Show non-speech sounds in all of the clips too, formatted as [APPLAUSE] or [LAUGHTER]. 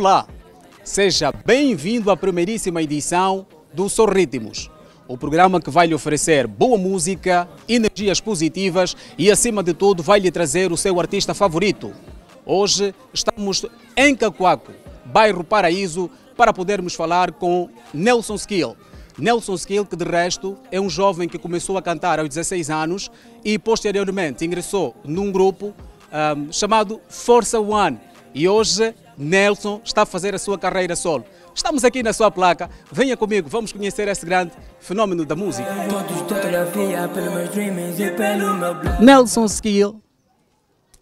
Olá, seja bem-vindo à primeiríssima edição do Sorritmos, o programa que vai lhe oferecer boa música, energias positivas e, acima de tudo, vai lhe trazer o seu artista favorito. Hoje estamos em Cacoaco, bairro Paraíso, para podermos falar com Nelson Skill. Nelson Skill, que de resto é um jovem que começou a cantar aos 16 anos e posteriormente ingressou num grupo um, ah, chamado Força One. E hoje Nelson está a fazer a sua carreira solo. Estamos aqui na sua placa, venha comigo, vamos conhecer esse grande fenômeno da música. Nelson Skill,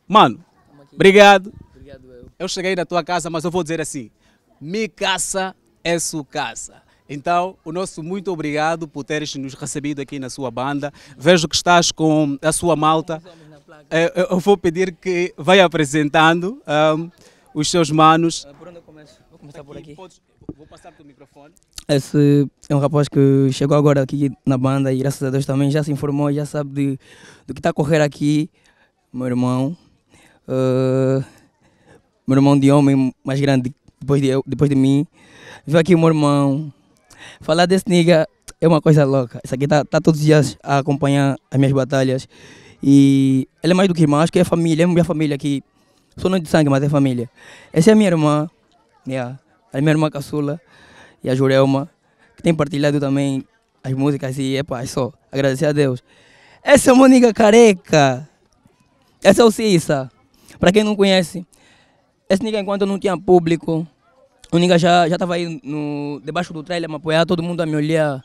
mano, obrigado. Obrigado eu. Eu cheguei na tua casa, mas eu vou dizer assim, me caça é sua casa. Então, o nosso muito obrigado por teres nos recebido aqui na sua banda. Vejo que estás com a sua malta. Eh, eu vou pedir que vai apresentando. Um, os seus manos. Uh, por onde eu começo? Vou começar aqui, por aqui. Podes, vou passar pelo microfone. Esse é um rapaz que chegou agora aqui na banda e graças a Deus também já se informou, já sabe de, do que está a correr aqui. Meu irmão. Uh, meu irmão de homem mais grande depois de, depois de mim. Viu aqui o meu irmão. Falar desse nigga é uma coisa louca. Isso aqui está tá todos os dias a acompanhar as minhas batalhas. E ele é mais do que irmão, acho que é família, é minha família aqui. Sou não de sangue, mas é família. Essa é a minha irmã, yeah, a minha irmã caçula e a Jurelma, que tem partilhado também as músicas e, epa, é só agradecer a Deus. Essa é a Mônica Careca. Essa é o Cissa. Para quem não conhece, esse nigga enquanto não tinha público, o nigga já estava aí no, debaixo do trailer me apoiar, todo mundo a me olhar.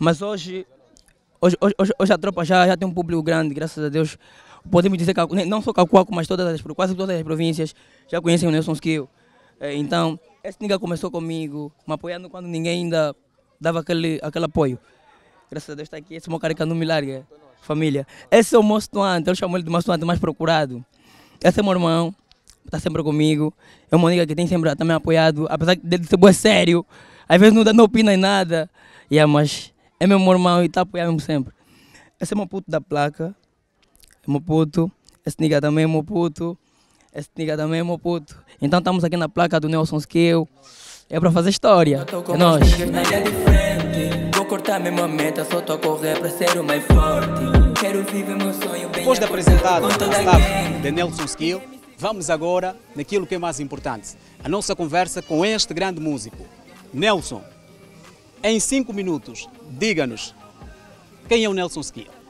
Mas hoje, hoje, hoje, hoje a tropa já, já tem um público grande, graças a Deus podemos dizer, que né, não só Cacoaco, mas todas as, quase todas as províncias já conhecem o Nelson Skill. É, então, esse nigga começou comigo, me apoiando quando ninguém ainda dava aquele, aquele apoio. Graças a Deus está aqui, esse é meu cara que não me larga, família. Esse é o meu estudante, eu chamo ele de Moço estudante mais procurado. Esse é meu irmão, está sempre comigo. É uma nigga que tem sempre também apoiado, apesar dele ser boa é sério. Às vezes não, dá não opina em nada. Yeah, mas é meu irmão e está apoiando sempre. Esse é meu puto da placa, Moputo, esse nigga também é Maputo, esse nigga também é Então estamos aqui na placa do Nelson Skill. É pra fazer história. é nós. Vou cortar mesmo meta, só tô a correr pra ser o mais forte. Quero viver meu sonho bem. Depois de apresentado o staff de Nelson Skill, vamos agora naquilo que é mais importante. A nossa conversa com este grande músico, Nelson. Em cinco minutos, diga-nos quem é o Nelson Skill.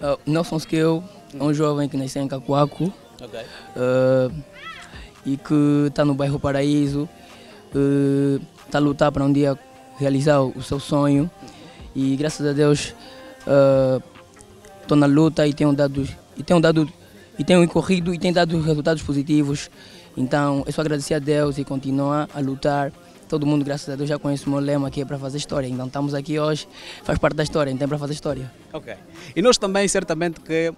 Uh, eh, Nelson Skeu é um jovem que nasceu em Cacuaco okay. uh, e que está no bairro Paraíso, está eh, uh, a lutar para um dia realizar o seu sonho e graças a Deus estou na luta e tenho dado e tenho dado e tenho corrido e tenho dado resultados positivos. Então é só agradecer a Deus e continuar a lutar Todo mundo, graças a Deus, já conhece o meu lema que é para fazer história. Então estamos aqui hoje, faz parte da história, então é para fazer história. Ok. E nós também, certamente, que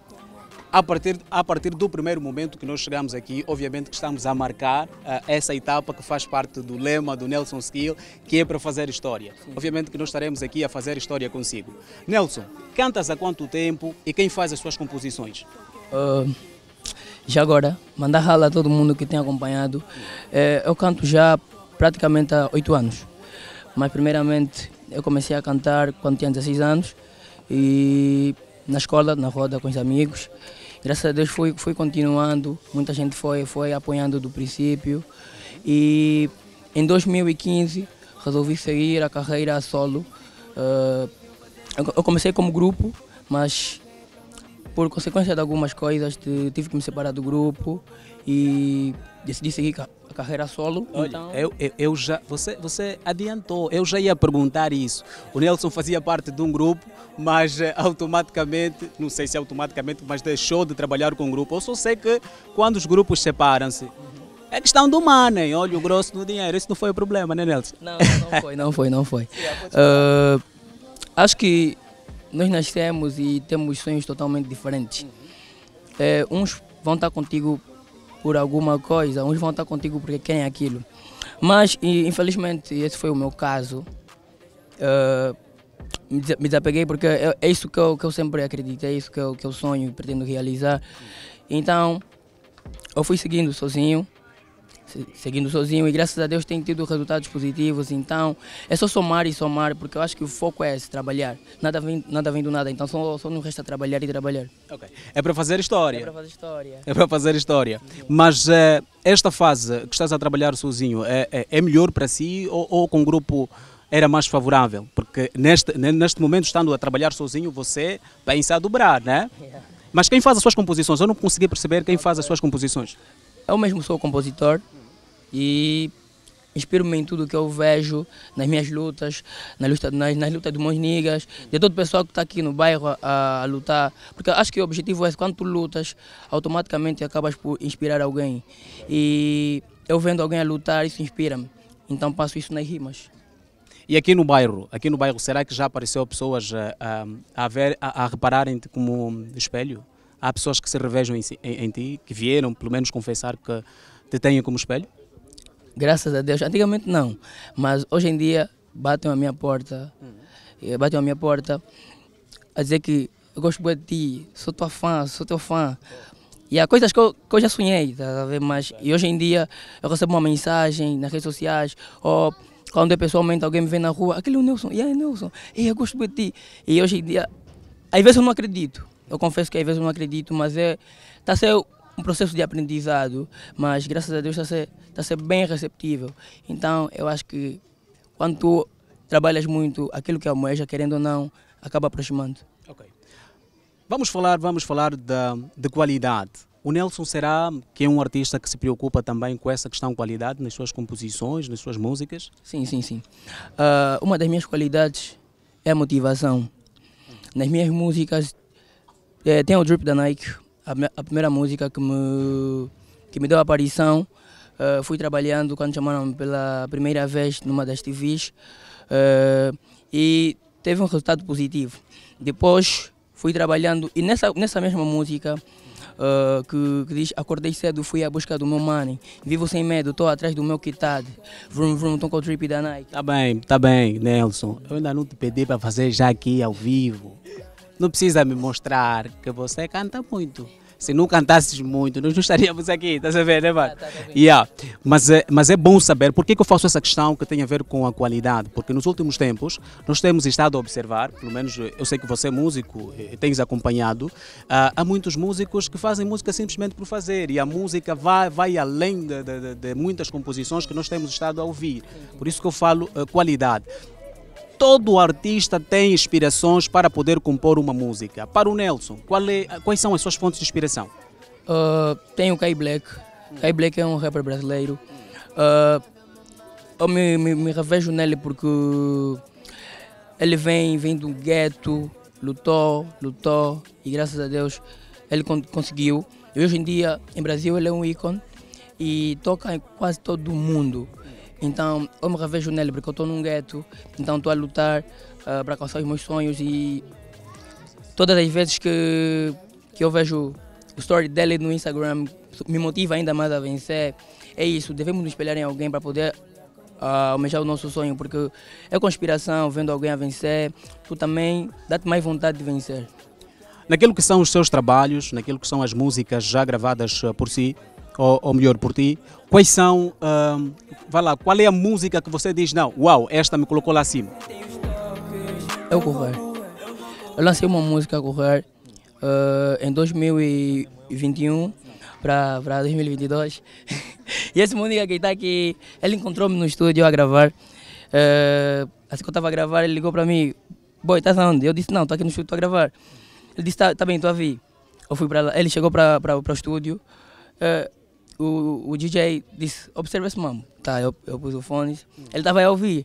a partir, a partir do primeiro momento que nós chegamos aqui, obviamente que estamos a marcar uh, essa etapa que faz parte do lema do Nelson Skill, que é para fazer história. Sim. Obviamente que nós estaremos aqui a fazer história consigo. Nelson, cantas há quanto tempo e quem faz as suas composições? Uh, já agora, mandar rala a todo mundo que tem acompanhado. Eh, eu canto já praticamente há oito anos. Mas primeiramente eu comecei a cantar quando tinha 16 anos e na escola, na roda com os amigos. Graças a Deus fui, fui continuando, muita gente foi, foi apoiando do princípio e em 2015 resolvi seguir a carreira solo. Eh, eu comecei como grupo, mas por consequência de algumas coisas tive que me separar do grupo e decidi seguir carreira solo. Olha, então... eu, eu, eu, já, você, você adiantou, eu já ia perguntar isso. O Nelson fazia parte de um grupo, mas eh, automaticamente, não sei se é automaticamente, mas deixou de trabalhar com o grupo. Eu só sei que quando os grupos separam-se, é questão do money, olha o grosso do dinheiro. Isso não foi o problema, né, Nelson? Não, não foi, não foi, não foi. Uh, [LAUGHS] acho que nós nascemos e temos sonhos totalmente diferentes. Uhum. Eh, uns vão estar contigo por alguma coisa, uns vão estar contigo porque querem aquilo. Mas, infelizmente, esse foi o meu caso. Uh, me desapeguei porque é, é isso que eu, que eu sempre acreditei, é isso que eu, que eu sonho e pretendo realizar. Então, eu fui seguindo sozinho seguindo sozinho e graças a Deus tem tido resultados positivos. Então é só somar e somar, porque eu acho que o foco é esse, trabalhar. Nada vem, nada vem do nada, então só, só nos resta trabalhar e trabalhar. Okay. É para fazer história. É para fazer história. É para fazer história. Sim. Mas é, esta fase que estás a trabalhar sozinho é, é, é melhor para si ou, ou com grupo? era mais favorável, porque neste, neste momento, estando a trabalhar sozinho, você pensa a dobrar, né? Yeah. [LAUGHS] Mas quem faz as suas composições? Eu não consegui perceber quem faz as suas composições. Eu é mesmo sou compositor, e inspiro-me em tudo que eu vejo, nas minhas lutas, nas lutas, nas, nas lutas dos meus niggas, de todo o pessoal que está aqui no bairro a, a, lutar. Porque acho que o objetivo é quando tu lutas, automaticamente acabas por inspirar alguém. E eu vendo alguém a lutar, isso inspira-me. Então passo isso nas rimas. E aqui no bairro, aqui no bairro, será que já apareceu pessoas a, a, ver, a, a repararem-te como espelho? Há pessoas que se revejam em, em, em ti, que vieram pelo menos confessar que te têm como espelho? Graças a Deus. Antigamente não, mas hoje em dia batem a minha porta, uhum. batem a minha porta a dizer que eu gosto muito de ti, sou tua fã, sou teu fã. E há coisas que eu, que eu já sonhei, tá a ver? Mas e hoje em dia eu recebo uma mensagem nas redes sociais, ou quando é pessoalmente alguém me vê na rua, aquele é o Nelson, e aí Nelson, e eu gosto muito de ti. E hoje em dia, às vezes eu não acredito, eu confesso que às vezes eu não acredito, mas é, tá sendo um processo de aprendizado, mas graças a Deus está a tá ser, está a ser bem receptível. Então eu acho que quando tu trabalhas muito aquilo que almeja, é querendo ou não, acaba aproximando. Ok. Vamos falar, vamos falar da, de qualidade. O Nelson será que é um artista que se preocupa também com essa questão de qualidade nas suas composições, nas suas músicas? Sim, sim, sim. Uh, uma das minhas qualidades é a motivação. Nas minhas músicas é, tem o drip da Nike, a, a primeira música que me, que me deu a aparição Uh, fui trabalhando quando chamaram pela primeira vez numa das TVs uh, eh, e teve um resultado positivo. Depois fui trabalhando e nessa, nessa mesma música uh, que, que, diz Acordei cedo, fui à busca do meu money, vivo sem medo, estou atrás do meu kitad, vroom vroom, tô com o trip da Nike. Tá bem, tá bem, Nelson. Eu ainda não te pedi para fazer já aqui ao vivo não precisa me mostrar que você canta muito. Se não cantasses muito, nós não estaríamos aqui, estás a ver, né, mano? Tá, tá, tá yeah. mas, é, mas é bom saber por que, que eu faço essa questão que tem a ver com a qualidade, porque nos últimos tempos nós temos estado a observar, pelo menos eu sei que você é músico, tens acompanhado, uh, há muitos músicos que fazem música simplesmente por fazer e a música vai, vai além de, de, de muitas composições que nós temos estado a ouvir. Por isso que eu falo uh, qualidade todo artista tem inspirações para poder compor uma música. Para o Nelson, é, quais são as suas fontes de inspiração? Uh, ah, tem o Kai Black. Kai Black é um rapper brasileiro. Uh, eu me, me, me, revejo nele porque ele vem, vem do gueto, lutou, lutou e graças a Deus ele con conseguiu. E hoje em dia, em Brasil, ele é um ícone e toca em quase todo o mundo. Então eu me revejo nele porque eu estou num gueto, então estou a lutar uh, ah, para alcançar os meus sonhos e todas as vezes que, que eu vejo o story dele no Instagram me motiva ainda mais a vencer. É isso, devemos nos espelhar em alguém para poder uh, almejar o nosso sonho, porque é conspiração, vendo alguém a vencer, tu também dá-te mais vontade de vencer. Naquilo que são os seus trabalhos, naquilo que são as músicas já gravadas ah, por si, ou, ou melhor por ti, quais são, uh, hum, vai lá, qual é a música que você diz, não, uau, esta me colocou lá acima? É o Correr. Eu lancei uma música Correr uh, em 2021 para 2022. e [LAUGHS] esse música que está aqui, ele encontrou-me no estúdio a gravar. Uh, assim que eu estava a gravar, ele ligou para mim, boi estás onde? Eu disse, não, estou aqui no estúdio, estou a gravar. Ele disse, está tá bem, estou a vir. Eu fui para lá, ele chegou para o estúdio. Uh, o, o DJ disse, observa esse mambo. Tá, eu, eu pus o fone, ele tava aí a ouvir.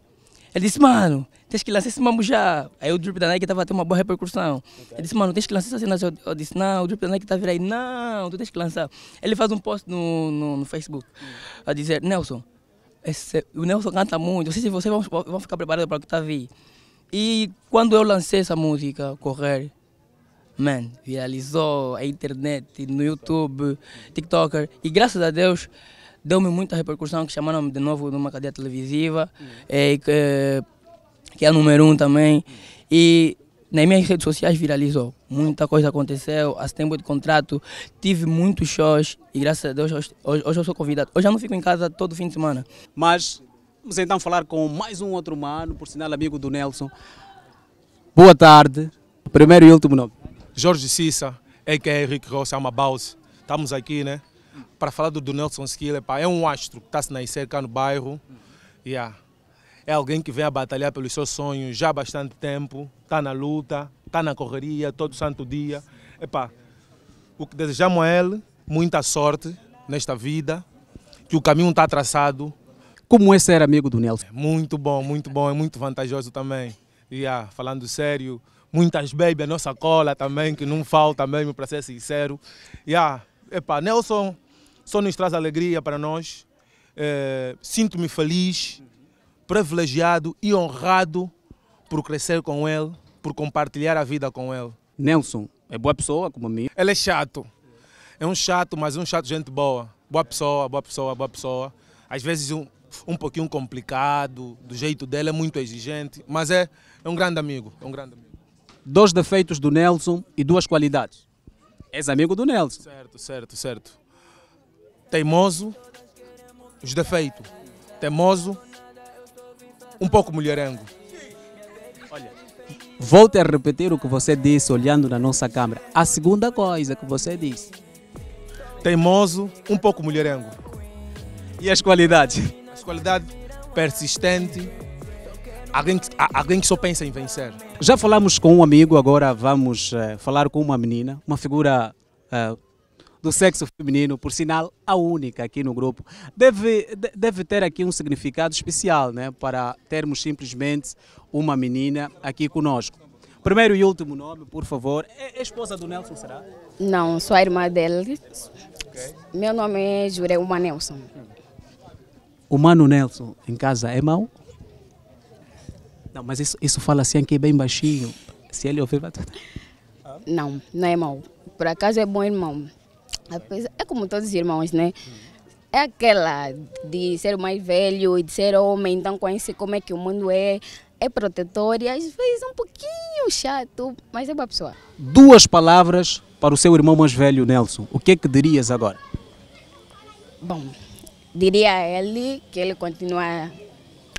Ele disse, mano, tens que lançar esse mambo já. Aí o drip da Nike tava tendo uma boa repercussão. Okay. Ele disse, mano, tens que lançar essa cena. Eu disse, não, o drip da Nike tá vir aí. Não, tu tens que lançar. Ele faz um post no, no, no Facebook hum. a dizer, Nelson, esse, o Nelson canta muito, não sei se vocês vão, vão ficar preparados para o que tá vir. E quando eu lancei essa música, Correr, man, viralizou a internet, no YouTube, TikToker. E graças a Deus deu-me muita repercussão, que chamaram-me de novo numa cadeia televisiva, é, que, eh, que é a número um também. E nas minhas redes sociais viralizou. Muita coisa aconteceu, há tempo de contrato, tive muitos shows e graças a Deus hoje, hoje eu sou convidado. Hoje eu não fico em casa todo fim de semana. Mas vamos então falar com mais um outro humano, por sinal amigo do Nelson. Boa tarde. Primeiro e último nome. Jorge Cissa, a.k.a. Henrique é uma base. Estamos aqui, né? Para falar do, do Nelson Skiller, é um astro que está se nascer cá no bairro. Yeah. É alguém que vem a batalhar pelos seus sonhos já há bastante tempo, está na luta, está na correria todo santo dia. Epá, o que desejamos a ele, muita sorte nesta vida, que o caminho está traçado. Como é ser amigo do Nelson? É muito bom, muito bom, é muito vantajoso também. Yeah, falando sério, muitas baby, a nossa cola também, que não falta mesmo, para ser sincero. Yeah. Epa, Nelson só nos traz alegria para nós. É, Sinto-me feliz, privilegiado e honrado por crescer com ele, por compartilhar a vida com ele. Nelson é boa pessoa como a mim. Ele é chato. É um chato, mas um chato gente boa. Boa pessoa, boa pessoa, boa pessoa. Às vezes um, um pouquinho complicado, do jeito dele, é muito exigente, mas é, é um grande amigo, é um grande amigo dois defeitos do Nelson e duas qualidades. És amigo do Nelson. Certo, certo, certo. Teimoso, os defeitos. Teimoso, um pouco mulherengo. Olha, volte a repetir o que você disse olhando na nossa câmera. A segunda coisa que você disse. Teimoso, um pouco mulherengo. E as qualidades? As qualidades, persistente, alguém, que, alguém que só pensa em vencer. Já falamos com um amigo, agora vamos eh, falar com uma menina, uma figura eh, do sexo feminino, por sinal a única aqui no grupo. Deve, deve ter aqui um significado especial né, para termos simplesmente uma menina aqui conosco. Primeiro e último nome, por favor. É, é esposa do Nelson, será? Não, sou a irmã dele. Okay. Meu nome é Jurema Nelson. O mano Nelson, em casa é mau? Não, mas isso, isso fala assim aqui bem baixinho. Se ele ouvir, vai... Não, não é mau. Por acaso é bom irmão. É como todos os irmãos, né? É aquela de ser mais velho e de ser homem, então conhece como é que o mundo é. É protetor e às vezes é um pouquinho chato, mas é boa pessoa. Duas palavras para o seu irmão mais velho, Nelson. O que é que dirias agora? Bom, diria a ele que ele continua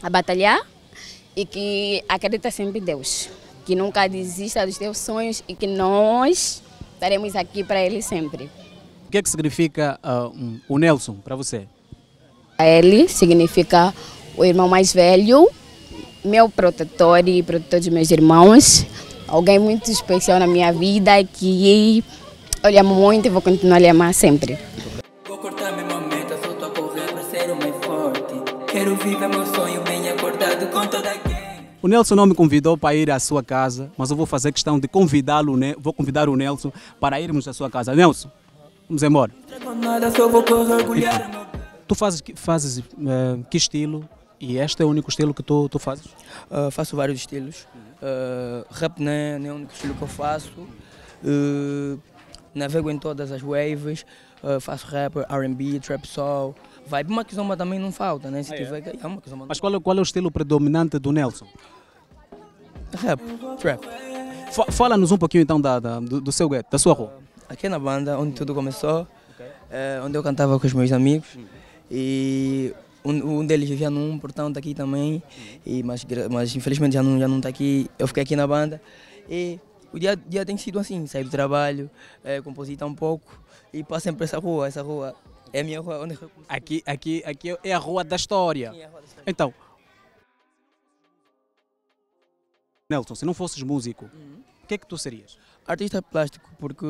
a batalhar e que acredita sempre em Deus, que nunca desista dos teus sonhos e que nós estaremos aqui para ele sempre. O que, é que significa uh, um, o Nelson para você? Ele significa o irmão mais velho, meu protetor e protetor de meus irmãos, alguém muito especial na minha vida que eu lhe amo muito e vou continuar a lhe amar sempre. Vou cortar minha meta, só tô a correr pra ser o mais forte. Quero viver meu sonho com toda O Nelson não me convidou para ir à sua casa, mas eu vou fazer questão de convidá-lo, né? vou convidar o Nelson para irmos à sua casa. Nelson, vamos embora. Tu fazes, fazes uh, que estilo? E este é o único estilo que tu, tu fazes? Uh, faço vários estilos. Uh, rap não é, não é o único estilo que eu faço. navego em todas as waves. faço rap, R&B, trap soul. Vai para uma kizomba também não falta, né? Se ah, é? tiver, é? é uma kizomba. Mas qual, é, qual é o estilo predominante do Nelson? Rap, trap. Fala-nos um pouquinho então da, da do, do, seu gueto, da sua rua. Ah, aqui na banda, onde tudo começou, okay. é, onde eu cantava com os meus amigos. E um, um, deles vivia num portão daqui também, uhum. e, mas, mas infelizmente já não está já não tá aqui. Eu fiquei aqui na banda. E o dia a dia tem sido assim: sair do trabalho, é, compositar um pouco e passar sempre essa rua. Essa rua é a minha rua. Onde... Aqui, aqui, aqui é a rua da história. é a rua da história. Então, Nelson, se não fosses músico, uhum. o que é que tu serias? Artista plástico, porque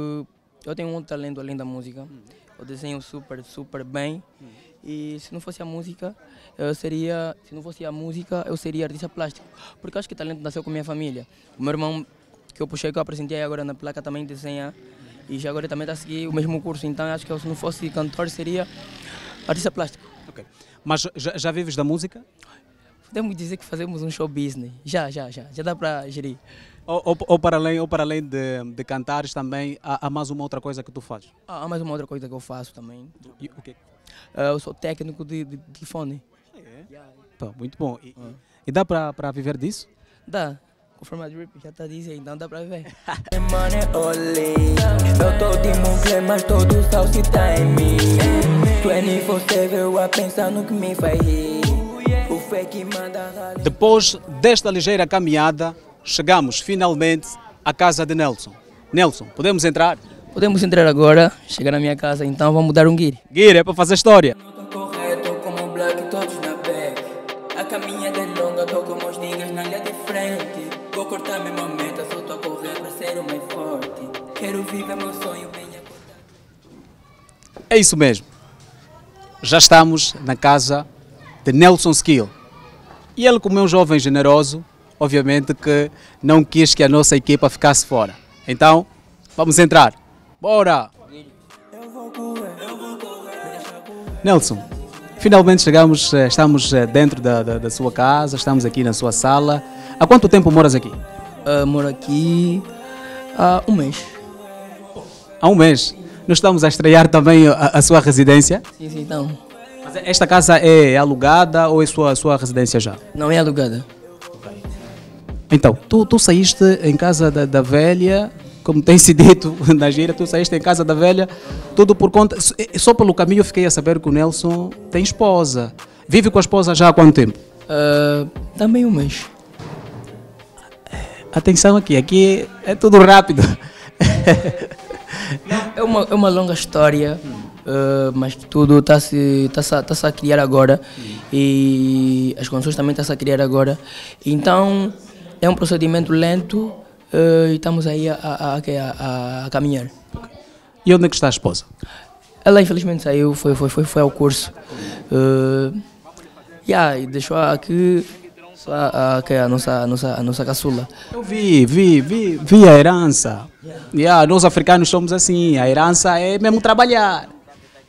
eu tenho um talento além da música. Uhum. Eu desenho super, super bem. Uhum. E se não fosse a música, eu seria, se não fosse a música, eu seria artista plástico, porque acho que o talento nasceu com a minha família. O meu irmão que eu puxei que eu apresentei agora na placa também desenha e já agora também está a seguir o mesmo curso, então acho que eu, se não fosse cantor seria artista plástico. Okay. Mas já, já vives da música? Podemos dizer que fazemos um show business, já, já, já, já dá para gerir. Ou, ou, ou, para além, ou para além de, de cantares também, há, há, mais uma outra coisa que tu fazes? Ah, há mais uma outra coisa que eu faço também. o quê? Uh, eu sou técnico de, de telefone. Ah, é? Yeah. Pô, muito bom. E, ah. e dá para viver disso? Dá, forma de rip, já tá dizendo, não dá pra ver. [LAUGHS] É eu tô de mas todo salse tá em mim. 24-7 a pensar no que me faz rir. O fake manda Depois desta ligeira caminhada, chegamos finalmente à casa de Nelson. Nelson, podemos entrar? Podemos entrar agora, chegar na minha casa, então vamos dar um guiri. Guiri é para fazer história. É isso mesmo. Já estamos na casa de Nelson Skill. E ele, como é um jovem generoso, obviamente que não quis que a nossa equipa ficasse fora. Então, vamos entrar. Bora! Nelson, finalmente chegamos, eh, estamos eh, dentro da, da, da, sua casa, estamos aqui na sua sala. Há quanto tempo moras aqui? Uh, moro aqui há ah, um mês. Há um mês? nós estamos a estrear também a, a sua residência. Sim, sim, então. Mas esta casa é, é alugada ou é sua, sua residência já? Não é alugada. Então, tu, tu saíste em casa da, da velha, como tem se dito [LAUGHS] na gira, tu saíste em casa da velha, tudo por conta. Eh, só pelo caminho eu fiquei a saber que o Nelson tem esposa. Vive com a esposa já há quanto tempo? Uh, também um mês. Atenção aqui, aqui é tudo rápido. Não, [LAUGHS] É uma, é uma longa história, uh, mas tudo está-se tá -se, tá, tá -se a criar agora e as condições também estão-se tá a criar agora. Então é um procedimento lento uh, e estamos aí a, a, a, a caminhar. E onde é que está a esposa? Ela infelizmente saiu, foi, foi, foi, foi ao curso. Uh, yeah, e deixou aqui só a, a, ah, ah, que é a ah, nossa, nossa, a nossa caçula. Eu vi, vi, vi, vi a herança. Yeah, nós africanos somos assim, a herança é mesmo trabalhar,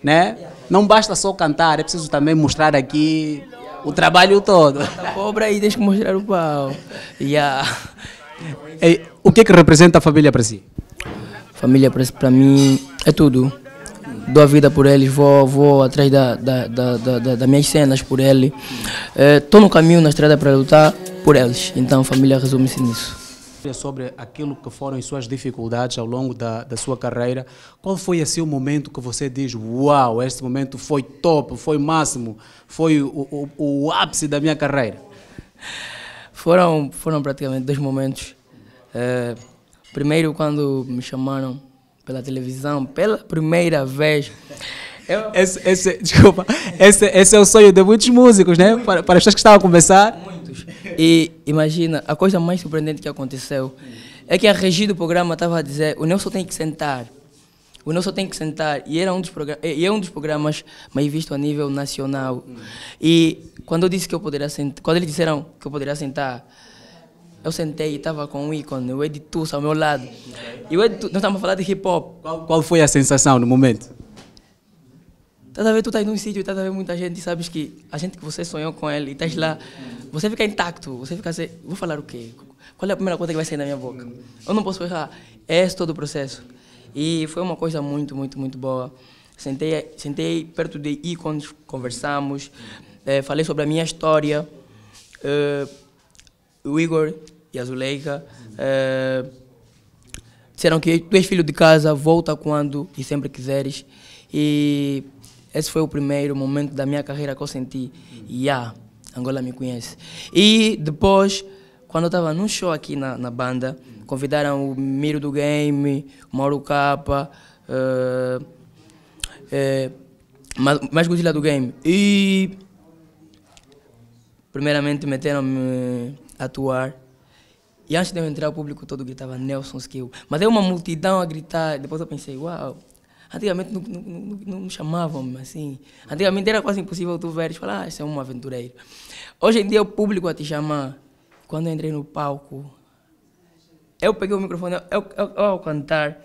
né? Não basta só cantar, é preciso também mostrar aqui o trabalho todo. Tá pobre aí, deixa que mostrar o pau. Yeah. E, o que é que representa a família para si? Família para mim é tudo dou a vida por eles, vou, vou atrás da, da, da, da, das minhas cenas por ele. Estou eh, é, no caminho, na estrada para lutar por eles. Então, família resume-se nisso é sobre aquilo que foram as suas dificuldades ao longo da, da, sua carreira. Qual foi assim o momento que você diz, uau, este momento foi top, foi máximo, foi o, o, o ápice da minha carreira? Foram, foram praticamente dois momentos. É, primeiro, quando me chamaram pela televisão pela primeira vez. Eu... Esse, esse, desculpa, esse, esse é o sonho de muitos músicos, né? Para, para as pessoas que estavam a conversar. Muitos. E imagina, a coisa mais surpreendente que aconteceu é que a regi do programa estava a dizer: o Nelson tem que sentar. O Nelson tem que sentar. E, era um dos e é um dos programas mais visto a nível nacional. E quando eu disse que eu poderia sentar, quando eles disseram que eu poderia sentar, eu sentei e estava com o ícone, o Ed Tussa ao meu lado. E o Ed nós estávamos a falar de hip hop. Qual, qual foi a sensação no momento? Estás a ver, tu estás num sítio e estás a ver muita gente e sabes que a gente que você sonhou com ele e estás lá, você fica intacto, você fica assim, vou falar o quê? Qual é a primeira coisa que vai sair da minha boca? Eu não posso errar. É esse todo o processo. E foi uma coisa muito, muito, muito boa. Sentei, sentei perto de ícones, conversamos, é, falei sobre a minha história. É, o Igor e a Zuleika. Eh, disseram que tu és filho de casa, volta quando e sempre quiseres. E esse foi o primeiro momento da minha carreira que eu senti. E yeah, Angola me conhece. E depois, quando eu estava num show aqui na, na, banda, convidaram o Miro do Game, o Mauro Capa, eh, eh, mais, mais Godzilla do Game. E primeiramente meteram-me a atuar e antes de eu entrar, o público todo gritava Nelson Skill. Mas deu uma multidão a gritar. Depois eu pensei, uau, antigamente não, não, não, não chamavam-me assim. Antigamente era quase impossível tu veres falar, ah, esse é um aventureiro. Hoje em dia o público a te chamar. Quando eu entrei no palco, eu peguei o microfone, eu, eu, eu ao cantar,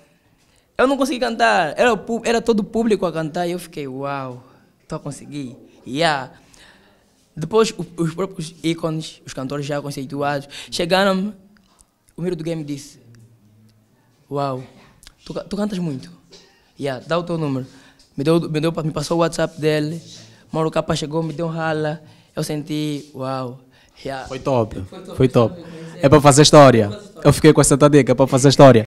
eu não consegui cantar. Era, era todo o público a cantar e eu fiquei, uau, tô a conseguir. Yeah. Depois, os próprios ícones, os cantores já conceituados, chegaram-me o Miro do Game disse: Uau, tu, tu cantas muito. Yeah, dá o teu número. Me, deu, me, deu, me passou o WhatsApp dele. Mauro Capa chegou, me deu um rala. Eu senti, uau. Yeah. Foi top. Foi top. Foi top. É para fazer história. Eu fiquei com essa dica, é para fazer história.